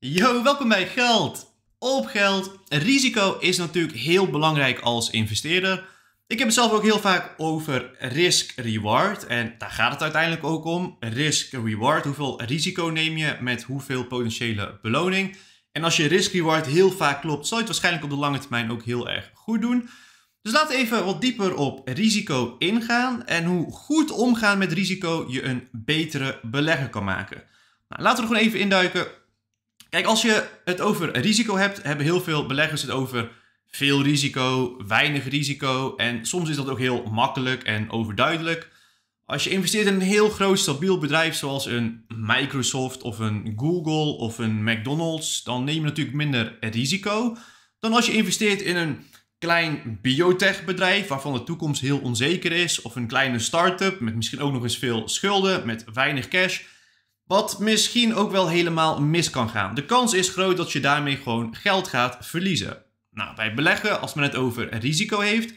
Yo, welkom bij Geld op Geld. Risico is natuurlijk heel belangrijk als investeerder. Ik heb het zelf ook heel vaak over risk-reward. En daar gaat het uiteindelijk ook om. Risk-reward. Hoeveel risico neem je met hoeveel potentiële beloning? En als je risk-reward heel vaak klopt, zal je het waarschijnlijk op de lange termijn ook heel erg goed doen. Dus laten we even wat dieper op risico ingaan en hoe goed omgaan met risico je een betere belegger kan maken. Nou, laten we er gewoon even induiken Kijk, als je het over risico hebt, hebben heel veel beleggers het over veel risico, weinig risico. En soms is dat ook heel makkelijk en overduidelijk. Als je investeert in een heel groot stabiel bedrijf zoals een Microsoft of een Google of een McDonald's, dan neem je natuurlijk minder risico dan als je investeert in een klein biotech-bedrijf waarvan de toekomst heel onzeker is, of een kleine start-up met misschien ook nog eens veel schulden, met weinig cash. Wat misschien ook wel helemaal mis kan gaan. De kans is groot dat je daarmee gewoon geld gaat verliezen. Nou, bij beleggen, als men het over risico heeft,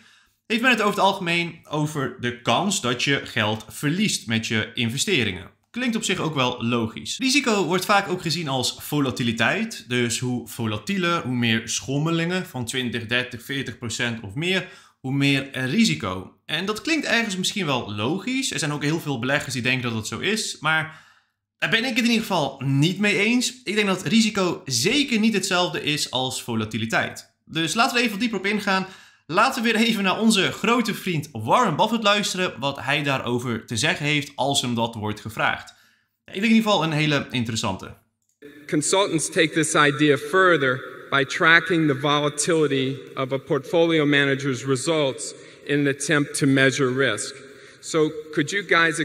heeft men het over het algemeen over de kans dat je geld verliest met je investeringen. Klinkt op zich ook wel logisch. Risico wordt vaak ook gezien als volatiliteit. Dus hoe volatieler, hoe meer schommelingen van 20, 30, 40 procent of meer, hoe meer risico. En dat klinkt ergens misschien wel logisch. Er zijn ook heel veel beleggers die denken dat dat zo is. Maar daar ben ik het in ieder geval niet mee eens. Ik denk dat risico zeker niet hetzelfde is als volatiliteit. Dus laten we even dieper op ingaan. Laten we weer even naar onze grote vriend Warren Buffett luisteren, wat hij daarover te zeggen heeft als hem dat wordt gevraagd. Ik denk in ieder geval een hele interessante. Consultants take this idea further by tracking the volatility of a portfolio manager's results in an attempt to measure risk. So, could you guys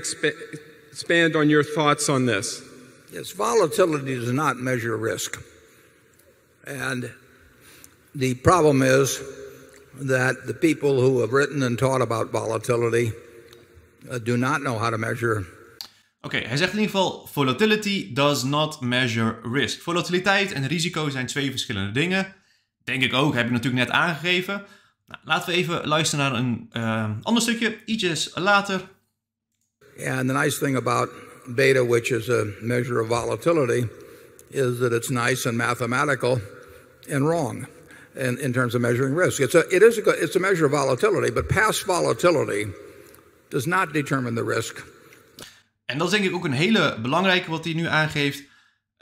expand on your thoughts on this. Yes, volatility does not measure risk. And the problem is that the people who have written and taught about volatility uh, do not know how to measure Oké, okay, hij zegt in ieder geval: volatility does not measure risk. Volatiliteit en risico zijn twee verschillende dingen. Denk ik ook, heb ik natuurlijk net aangegeven. Nou, laten we even luisteren naar een eh, ander stukje, ietsjes later. And the nice thing about beta, which is a measure of volatility, is that it's nice and mathematical and wrong in, in terms of measuring risk. It's a, it is a, it's a measure of volatility, but past volatility does not determine the risk. En dat is denk ik ook een hele belangrijke wat hij nu aangeeft.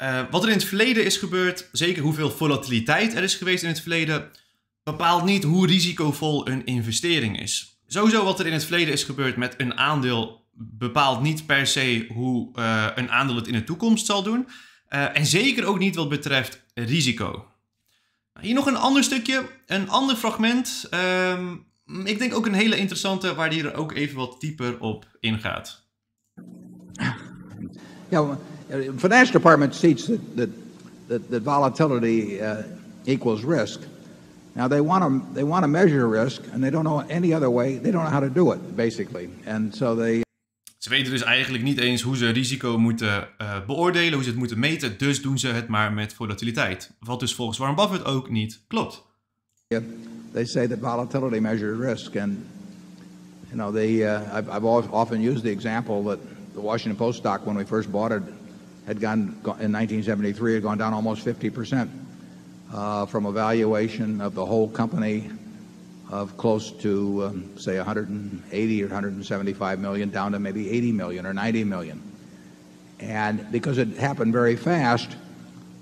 Uh, wat er in het verleden is gebeurd, zeker hoeveel volatiliteit er is geweest in het verleden, bepaalt niet hoe risicovol een investering is. Sowieso wat er in het verleden is gebeurd met een aandeel bepaalt niet per se hoe uh, een aandeel het in de toekomst zal doen. Uh, en zeker ook niet wat betreft risico. Nou, hier nog een ander stukje, een ander fragment. Um, ik denk ook een hele interessante, waar die er ook even wat dieper op ingaat. Yeah, finance department teaches that that, that, that volatility uh, equals risk. Now they want to they want to measure risk, and they don't know any other way. They don't know how to do it, basically, and so they. Ze weten dus eigenlijk niet eens hoe ze risico moeten eh, beoordelen, hoe ze het moeten meten. Dus doen ze het maar met volatiliteit. Wat dus volgens Warren Buffett ook niet klopt. they say that volatility measures risk. And you know, they, uh, I've, often used the example that the Washington Post stock, when we first bought it, had gone in 1973 had gone down almost 50 uh, from a valuation of the whole company of close to, um, say, 180 dollars or $175,000,000 down to maybe $80,000,000 or $90,000,000 And because it happened very fast,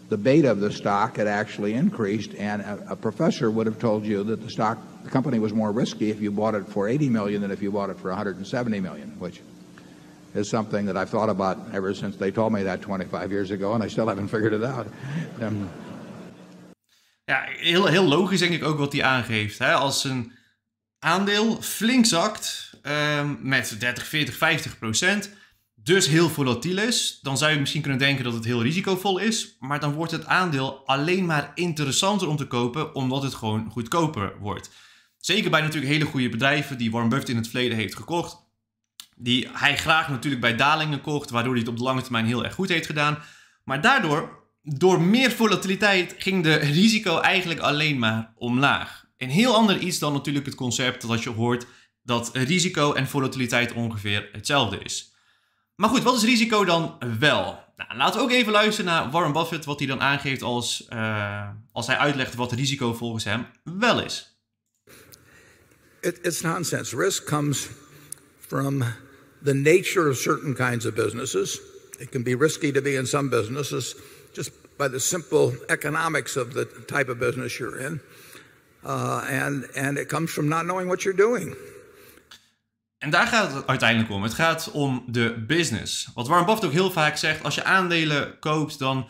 the beta of the stock had actually increased and a professor would have told you that the stock the company was more risky if you bought it for $80,000,000 than if you bought it for $170,000,000 which is something that I've thought about ever since they told me that 25 years ago and I still haven't figured it out. Um, ja, heel, heel logisch denk ik ook wat hij aangeeft. Hè? Als een aandeel flink zakt ehm, met 30, 40, 50 procent, dus heel volatiel is, dan zou je misschien kunnen denken dat het heel risicovol is. Maar dan wordt het aandeel alleen maar interessanter om te kopen, omdat het gewoon goedkoper wordt. Zeker bij natuurlijk hele goede bedrijven die Warren Buffett in het verleden heeft gekocht. Die hij graag natuurlijk bij dalingen kocht, waardoor hij het op de lange termijn heel erg goed heeft gedaan. Maar daardoor door meer volatiliteit ging de risico eigenlijk alleen maar omlaag. Een heel ander iets dan natuurlijk het concept dat je hoort dat risico en volatiliteit ongeveer hetzelfde is. Maar goed, wat is risico dan wel? Nou, laten we ook even luisteren naar Warren Buffett, wat hij dan aangeeft als, eh, als hij uitlegt wat risico volgens hem wel is. It, it's nonsense. Risk comes from the nature of certain kinds of businesses. It can be risky to be in some businesses by the simple economics of the type of business you're in. Uh, and, and it comes from not knowing what you're doing. En daar gaat het uiteindelijk om. Het gaat om de business. Wat Warren Buffett ook heel vaak zegt, als je aandelen koopt, dan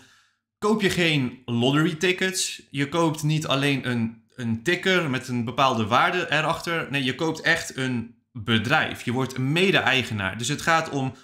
koop je geen lottery tickets. Je koopt niet alleen een, een ticker met een bepaalde waarde erachter. Nee, je koopt echt een bedrijf. Je wordt een mede-eigenaar. Dus het gaat om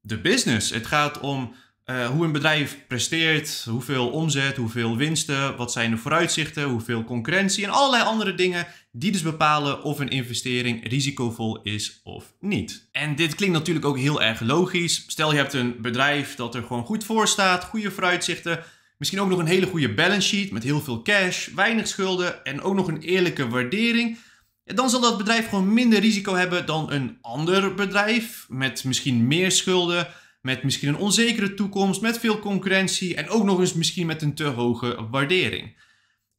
de business. Het gaat om eh, hoe een bedrijf presteert, hoeveel omzet, hoeveel winsten, wat zijn de vooruitzichten, hoeveel concurrentie en allerlei andere dingen die dus bepalen of een investering risicovol is of niet. En dit klinkt natuurlijk ook heel erg logisch. Stel je hebt een bedrijf dat er gewoon goed voor staat, goede vooruitzichten, misschien ook nog een hele goede balance sheet met heel veel cash, weinig schulden en ook nog een eerlijke waardering. Dan zal dat bedrijf gewoon minder risico hebben dan een ander bedrijf met misschien meer schulden met misschien een onzekere toekomst, met veel concurrentie en ook nog eens misschien met een te hoge waardering.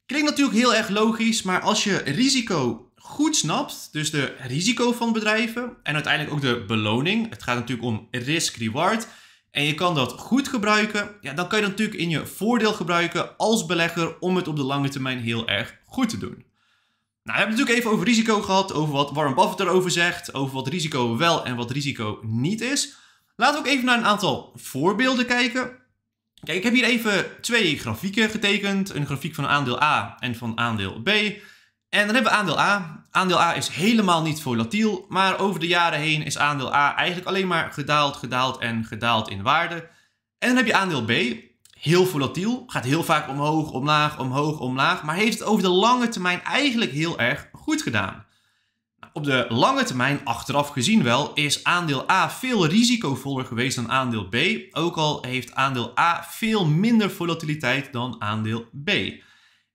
Klinkt natuurlijk heel erg logisch, maar als je risico goed snapt, dus de risico van bedrijven en uiteindelijk ook de beloning, het gaat natuurlijk om risk-reward, en je kan dat goed gebruiken, ja, dan kan je dat natuurlijk in je voordeel gebruiken als belegger om het op de lange termijn heel erg goed te doen. Nou, we hebben het natuurlijk even over risico gehad, over wat Warren Buffett erover zegt, over wat risico wel en wat risico niet is. Laten we ook even naar een aantal voorbeelden kijken. Kijk, ik heb hier even twee grafieken getekend. Een grafiek van aandeel A en van aandeel B. En dan hebben we aandeel A. Aandeel A is helemaal niet volatiel, maar over de jaren heen is aandeel A eigenlijk alleen maar gedaald, gedaald en gedaald in waarde. En dan heb je aandeel B, heel volatiel, gaat heel vaak omhoog, omlaag, omhoog, omlaag, maar heeft het over de lange termijn eigenlijk heel erg goed gedaan. Op de lange termijn, achteraf gezien wel, is aandeel A veel risicovoller geweest dan aandeel B, ook al heeft aandeel A veel minder volatiliteit dan aandeel B.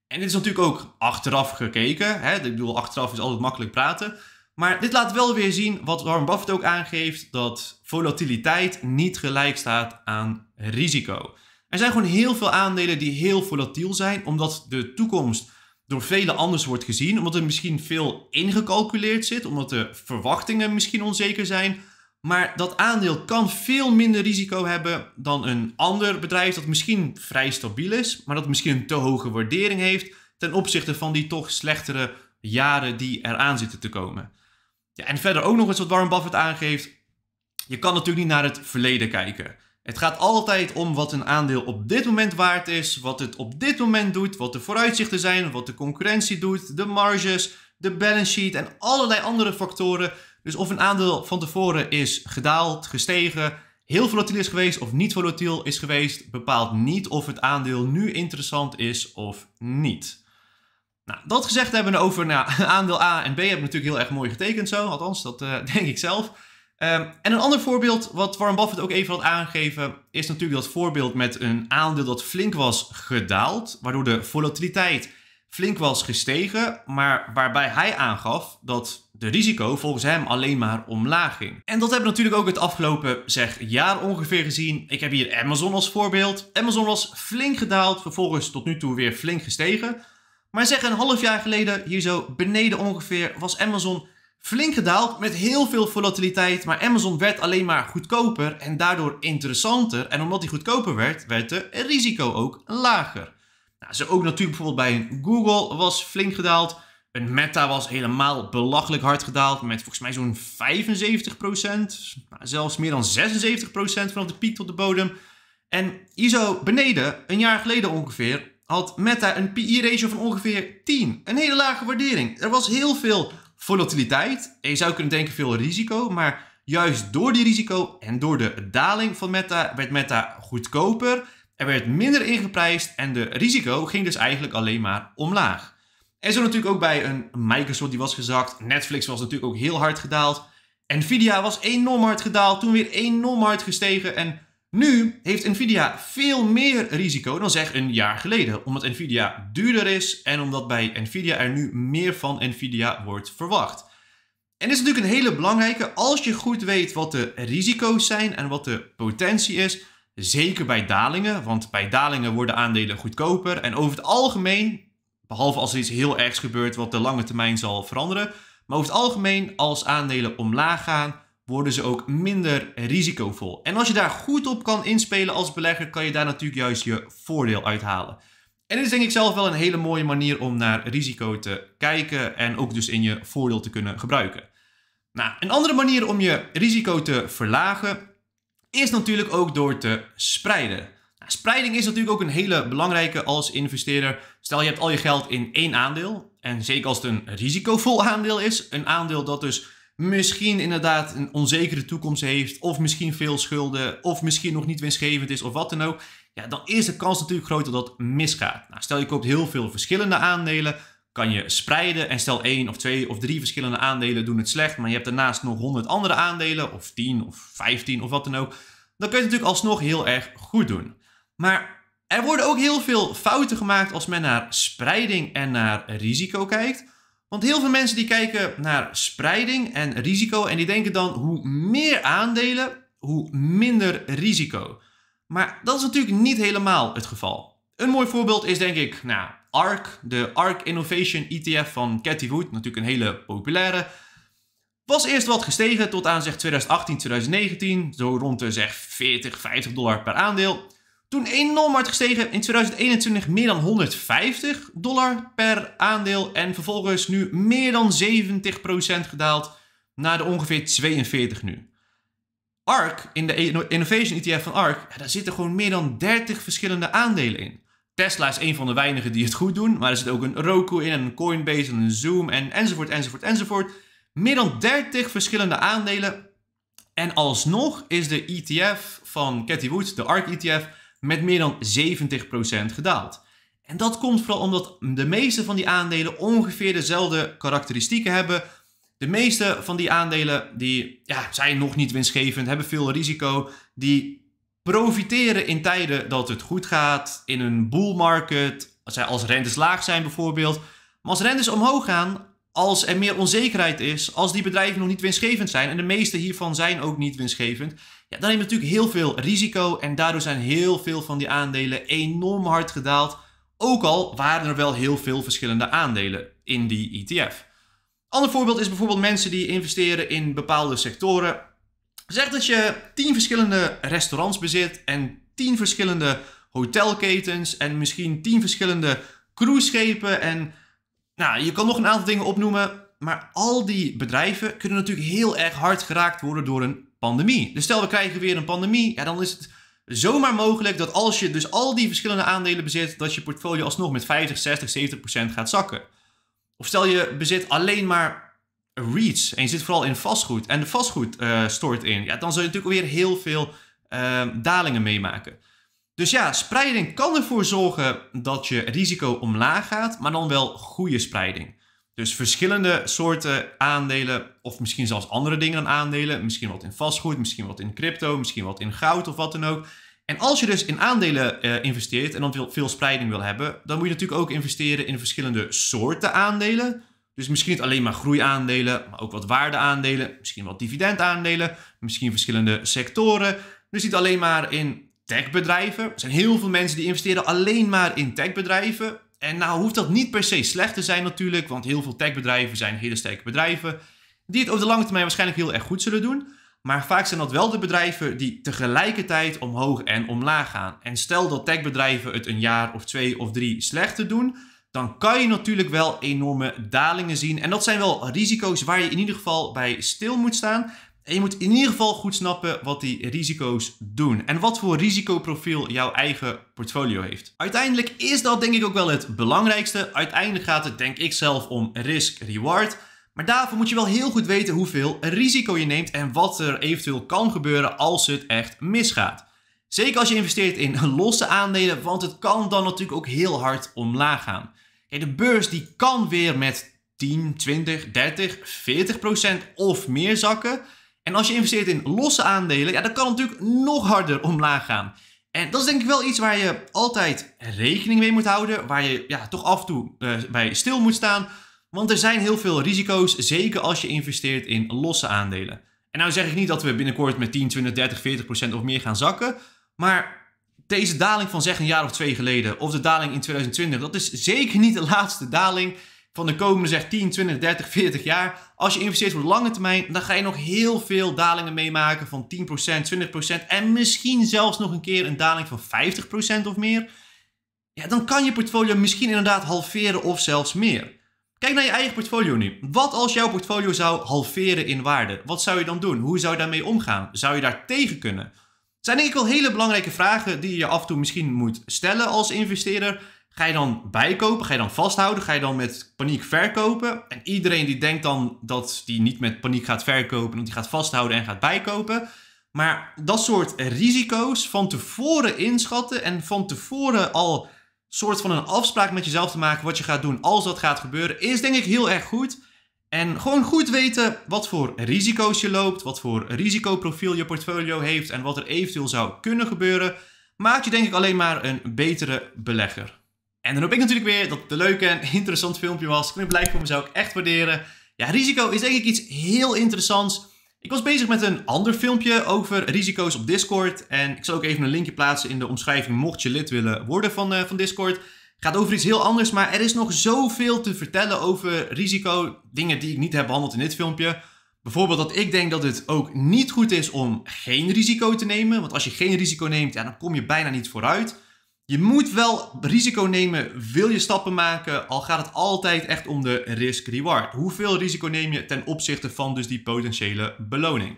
En dit is natuurlijk ook achteraf gekeken. Hè? Ik bedoel, achteraf is altijd makkelijk praten. Maar dit laat wel weer zien wat Warren Buffett ook aangeeft: dat volatiliteit niet gelijk staat aan risico. Er zijn gewoon heel veel aandelen die heel volatiel zijn, omdat de toekomst door velen anders wordt gezien, omdat er misschien veel ingecalculeerd zit, omdat de verwachtingen misschien onzeker zijn. Maar dat aandeel kan veel minder risico hebben dan een ander bedrijf dat misschien vrij stabiel is, maar dat misschien een te hoge waardering heeft ten opzichte van die toch slechtere jaren die eraan zitten te komen. Ja, en verder ook nog eens wat Warren Buffett aangeeft. Je kan natuurlijk niet naar het verleden kijken. Het gaat altijd om wat een aandeel op dit moment waard is, wat het op dit moment doet, wat de vooruitzichten zijn, wat de concurrentie doet, de marges, de balance sheet en allerlei andere factoren. Dus of een aandeel van tevoren is gedaald, gestegen, heel volatiel is geweest of niet volatiel is geweest, bepaalt niet of het aandeel nu interessant is of niet. Nou, dat gezegd hebben we over nou, aandeel A en B heb ik natuurlijk heel erg mooi getekend zo, althans dat eh, denk ik zelf. Ehm, en een ander voorbeeld, wat Warren Buffett ook even had aangegeven, is natuurlijk dat voorbeeld met een aandeel dat flink was gedaald, waardoor de volatiliteit flink was gestegen, maar waarbij hij aangaf dat de risico volgens hem alleen maar omlaag ging. En dat hebben we natuurlijk ook het afgelopen zeg jaar ongeveer gezien. Ik heb hier Amazon als voorbeeld. Amazon was flink gedaald, vervolgens tot nu toe weer flink gestegen. Maar zeg een half jaar geleden, hier zo beneden ongeveer, was Amazon Flink gedaald met heel veel volatiliteit, maar Amazon werd alleen maar goedkoper en daardoor interessanter. En omdat die goedkoper werd, werd de risico ook lager. Nou, zo ook natuurlijk bijvoorbeeld bij Google was flink gedaald. Een Meta was helemaal belachelijk hard gedaald met volgens mij zo'n 75%, nou, zelfs meer dan 76% vanaf de piek tot de bodem. En hier zo beneden, een jaar geleden ongeveer, had Meta een PI-ratio van ongeveer 10. Een hele lage waardering. Er was heel veel volatiliteit. En je zou kunnen denken veel risico, maar juist door die risico en door de daling van Meta werd Meta goedkoper. Er werd minder ingeprijsd en de risico ging dus eigenlijk alleen maar omlaag. En zo natuurlijk ook bij een Microsoft die was gezakt. Netflix was natuurlijk ook heel hard gedaald. Nvidia was enorm hard gedaald, toen weer enorm hard gestegen. En nu heeft Nvidia veel meer risico dan zeg een jaar geleden, omdat Nvidia duurder is en omdat bij Nvidia er nu meer van Nvidia wordt verwacht. En dit is natuurlijk een hele belangrijke. Als je goed weet wat de risico's zijn en wat de potentie is, zeker bij dalingen, want bij dalingen worden aandelen goedkoper en over het algemeen, behalve als er iets heel ergs gebeurt wat de lange termijn zal veranderen, maar over het algemeen als aandelen omlaag gaan, worden ze ook minder risicovol. En als je daar goed op kan inspelen als belegger, kan je daar natuurlijk juist je voordeel uithalen. En dit is denk ik zelf wel een hele mooie manier om naar risico te kijken en ook dus in je voordeel te kunnen gebruiken. Nou, een andere manier om je risico te verlagen is natuurlijk ook door te spreiden. Nou, spreiding is natuurlijk ook een hele belangrijke als investeerder. Stel je hebt al je geld in één aandeel en zeker als het een risicovol aandeel is, een aandeel dat dus misschien inderdaad een onzekere toekomst heeft, of misschien veel schulden, of misschien nog niet winstgevend is, of wat dan ook, ja, dan is de kans natuurlijk groter dat dat misgaat. Nou, stel je koopt heel veel verschillende aandelen, kan je spreiden en stel één of twee of drie verschillende aandelen doen het slecht, maar je hebt daarnaast nog honderd andere aandelen, of tien of 15, of wat dan ook, dan kun je het natuurlijk alsnog heel erg goed doen. Maar er worden ook heel veel fouten gemaakt als men naar spreiding en naar risico kijkt. Want heel veel mensen die kijken naar spreiding en risico en die denken dan hoe meer aandelen, hoe minder risico. Maar dat is natuurlijk niet helemaal het geval. Een mooi voorbeeld is denk ik nou, ARK, de ARK Innovation ETF van Cathy Wood, natuurlijk een hele populaire. Was eerst wat gestegen tot aan zeg 2018, 2019, zo rond de zeg 40, 50 dollar per aandeel. Toen enorm hard gestegen, in 2021 meer dan 150 dollar per aandeel en vervolgens nu meer dan 70% gedaald naar de ongeveer 42 nu. ARK, in de e-, Innovation ETF van ARK, daar zitten gewoon meer dan 30 verschillende aandelen in. Tesla is een van de weinigen die het goed doen, maar er zit ook een Roku in, en een Coinbase en een Zoom en enzovoort, enzovoort, enzovoort. Meer dan 30 verschillende aandelen. En alsnog is de ETF van Cathy Wood, de ARK ETF, met meer dan 70% gedaald. En dat komt vooral omdat de meeste van die aandelen ongeveer dezelfde karakteristieken hebben. De meeste van die aandelen die, ja, zijn nog niet winstgevend, hebben veel risico. Die profiteren in tijden dat het goed gaat, in een bull market, als rentes laag zijn bijvoorbeeld. Maar als rentes omhoog gaan, als er meer onzekerheid is, als die bedrijven nog niet winstgevend zijn, en de meeste hiervan zijn ook niet winstgevend, ja, dan neem je natuurlijk heel veel risico en daardoor zijn heel veel van die aandelen enorm hard gedaald. Ook al waren er wel heel veel verschillende aandelen in die ETF. Ander voorbeeld is bijvoorbeeld mensen die investeren in bepaalde sectoren. Zeg dat je 10 verschillende restaurants bezit en 10 verschillende hotelketens en misschien 10 verschillende cruiseschepen en nou, je kan nog een aantal dingen opnoemen, maar al die bedrijven kunnen natuurlijk heel erg hard geraakt worden door een pandemie. Dus stel we krijgen weer een pandemie, ja, dan is het zomaar mogelijk dat als je dus al die verschillende aandelen bezit, dat je portfolio alsnog met 50, 60, 70 procent gaat zakken. Of stel je bezit alleen maar REITs en je zit vooral in vastgoed en de vastgoed uh, stort in, ja, dan zul je natuurlijk weer heel veel eh, dalingen meemaken. Dus ja, spreiding kan ervoor zorgen dat je risico omlaag gaat, maar dan wel goede spreiding. Dus verschillende soorten aandelen, of misschien zelfs andere dingen dan aandelen. Misschien wat in vastgoed, misschien wat in crypto, misschien wat in goud of wat dan ook. En als je dus in aandelen eh, investeert en dan veel spreiding wil hebben, dan moet je natuurlijk ook investeren in verschillende soorten aandelen. Dus misschien niet alleen maar groeiaandelen, maar ook wat waardeaandelen, misschien wat dividendaandelen, misschien verschillende sectoren. Dus niet alleen maar in techbedrijven. Er zijn heel veel mensen die investeren alleen maar in techbedrijven. En nou hoeft dat niet per se slecht te zijn natuurlijk, want heel veel techbedrijven zijn hele sterke bedrijven die het over de lange termijn waarschijnlijk heel erg goed zullen doen. Maar vaak zijn dat wel de bedrijven die tegelijkertijd omhoog en omlaag gaan. En stel dat techbedrijven het een jaar of twee of drie slechter doen, dan kan je natuurlijk wel enorme dalingen zien. En dat zijn wel risico's waar je in ieder geval bij stil moet staan. En je moet in ieder geval goed snappen wat die risico's doen en wat voor risicoprofiel jouw eigen portfolio heeft. Uiteindelijk is dat denk ik ook wel het belangrijkste. Uiteindelijk gaat het denk ik zelf om risk-reward. Maar daarvoor moet je wel heel goed weten hoeveel risico je neemt en wat er eventueel kan gebeuren als het echt misgaat. Zeker als je investeert in losse aandelen, want het kan dan natuurlijk ook heel hard omlaag gaan. de beurs die kan weer met 10, 20, 30, 40 procent of meer zakken. En als je investeert in losse aandelen, ja, dan kan het natuurlijk nog harder omlaag gaan. En dat is denk ik wel iets waar je altijd rekening mee moet houden, waar je ja, toch af en toe eh, bij stil moet staan. Want er zijn heel veel risico's, zeker als je investeert in losse aandelen. En nou zeg ik niet dat we binnenkort met 10, 20, 30, 40 procent of meer gaan zakken. Maar deze daling van zeg een jaar of twee geleden of de daling in 2020, dat is zeker niet de laatste daling van de komende zeg 10, 20, 30, 40 jaar. Als je investeert voor lange termijn, dan ga je nog heel veel dalingen meemaken van 10%, 20% en misschien zelfs nog een keer een daling van 50% of meer. Ja, dan kan je portfolio misschien inderdaad halveren of zelfs meer. Kijk naar je eigen portfolio nu. Wat als jouw portfolio zou halveren in waarde? Wat zou je dan doen? Hoe zou je daarmee omgaan? Zou je daar tegen kunnen? Het zijn denk ik wel hele belangrijke vragen die je af en toe misschien moet stellen als investeerder. Ga je dan bijkopen? Ga je dan vasthouden? Ga je dan met paniek verkopen? En iedereen die denkt dan dat die niet met paniek gaat verkopen, want die gaat vasthouden en gaat bijkopen. Maar dat soort risico's van tevoren inschatten en van tevoren al soort van een afspraak met jezelf te maken wat je gaat doen als dat gaat gebeuren, is denk ik heel erg goed. En gewoon goed weten wat voor risico's je loopt, wat voor risicoprofiel je portfolio heeft en wat er eventueel zou kunnen gebeuren, maakt je denk ik alleen maar een betere belegger. En dan hoop ik natuurlijk weer dat het een leuke en interessant filmpje was. Knip blij voor me zou ik echt waarderen. Ja, risico is denk ik iets heel interessants. Ik was bezig met een ander filmpje over risico's op Discord. En ik zal ook even een linkje plaatsen in de omschrijving mocht je lid willen worden van, uh, van Discord. Gaat over iets heel anders, maar er is nog zoveel te vertellen over risico. Dingen die ik niet heb behandeld in dit filmpje. Bijvoorbeeld dat ik denk dat het ook niet goed is om geen risico te nemen. Want als je geen risico neemt, ja, dan kom je bijna niet vooruit. Je moet wel risico nemen, wil je stappen maken, al gaat het altijd echt om de risk-reward. Hoeveel risico neem je ten opzichte van dus die potentiële beloning?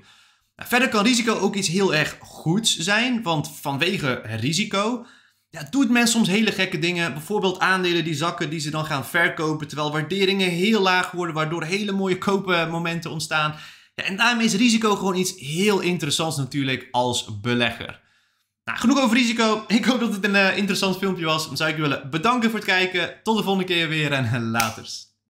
Nou, verder kan risico ook iets heel erg goeds zijn, want vanwege risico ja, doet men soms hele gekke dingen. Bijvoorbeeld aandelen die zakken die ze dan gaan verkopen, terwijl waarderingen heel laag worden, waardoor hele mooie koopmomenten ontstaan. Ja, en daarmee is risico gewoon iets heel interessants natuurlijk als belegger. Nou, genoeg over risico. Ik hoop dat het een eh, interessant filmpje was. Dan zou ik je willen bedanken voor het kijken. Tot de volgende keer weer en later. laters.